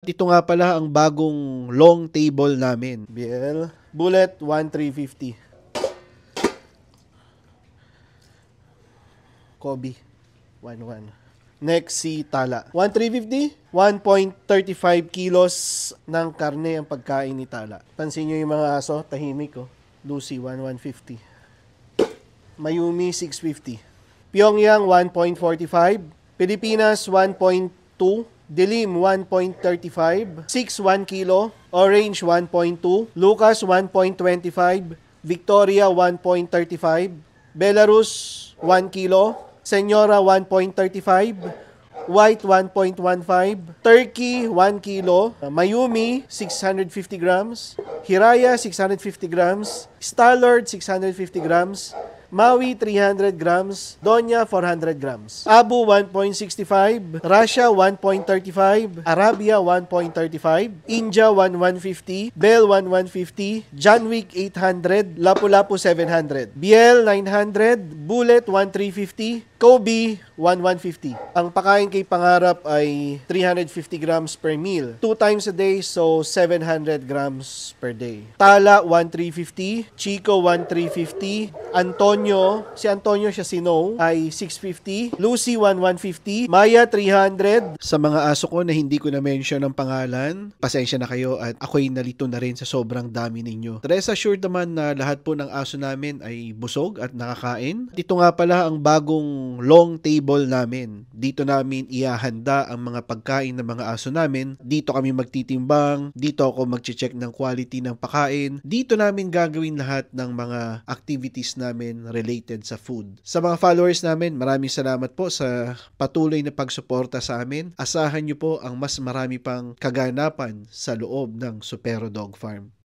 Ito nga pala ang bagong long table namin. BL Bullet 1350. Kobe 11. Next si Tala. 1350, 1.35 kilos ng karne ang pagkain ni Tala. Pansin nyo yung mga aso, tahimik oh. Lucy 1150. Mayumi 650. Pyongyang 1.45. Pilipinas 1.2. Dilim 1.35, 6 1 kilo, Orange 1.2, Lucas 1.25, Victoria 1.35, Belarus 1 kilo, Senyora 1.35, White 1.15, Turkey 1 kilo, Mayumi 650 grams, Hiraya 650 grams, Starlord 650 grams, Maui 300 grams, Donya 400 grams. Abu 1.65, Russia 1.35, Arabia 1.35, India 1150, Bell 1150, Janwick 800, Lapu-Lapu 700, Biel 900, Bullet 1350, Kobe, 1,150. Ang pakain kay Pangarap ay 350 grams per meal. Two times a day, so 700 grams per day. Tala, 1,350. Chico, 1,350. Antonio, si Antonio siya si No, ay 650. Lucy, 1,150. Maya, 300. Sa mga aso ko na hindi ko na-mention ang pangalan, pasensya na kayo at ako'y nalito na rin sa sobrang dami ninyo. Rest assured naman na lahat po ng aso namin ay busog at nakakain. Ito nga pala ang bagong long table namin. Dito namin iahanda ang mga pagkain ng mga aso namin. Dito kami magtitimbang. Dito ako magche-check ng quality ng pagkain. Dito namin gagawin lahat ng mga activities namin related sa food. Sa mga followers namin, maraming salamat po sa patuloy na pagsuporta sa amin. Asahan nyo po ang mas marami pang kaganapan sa loob ng Supero Dog Farm.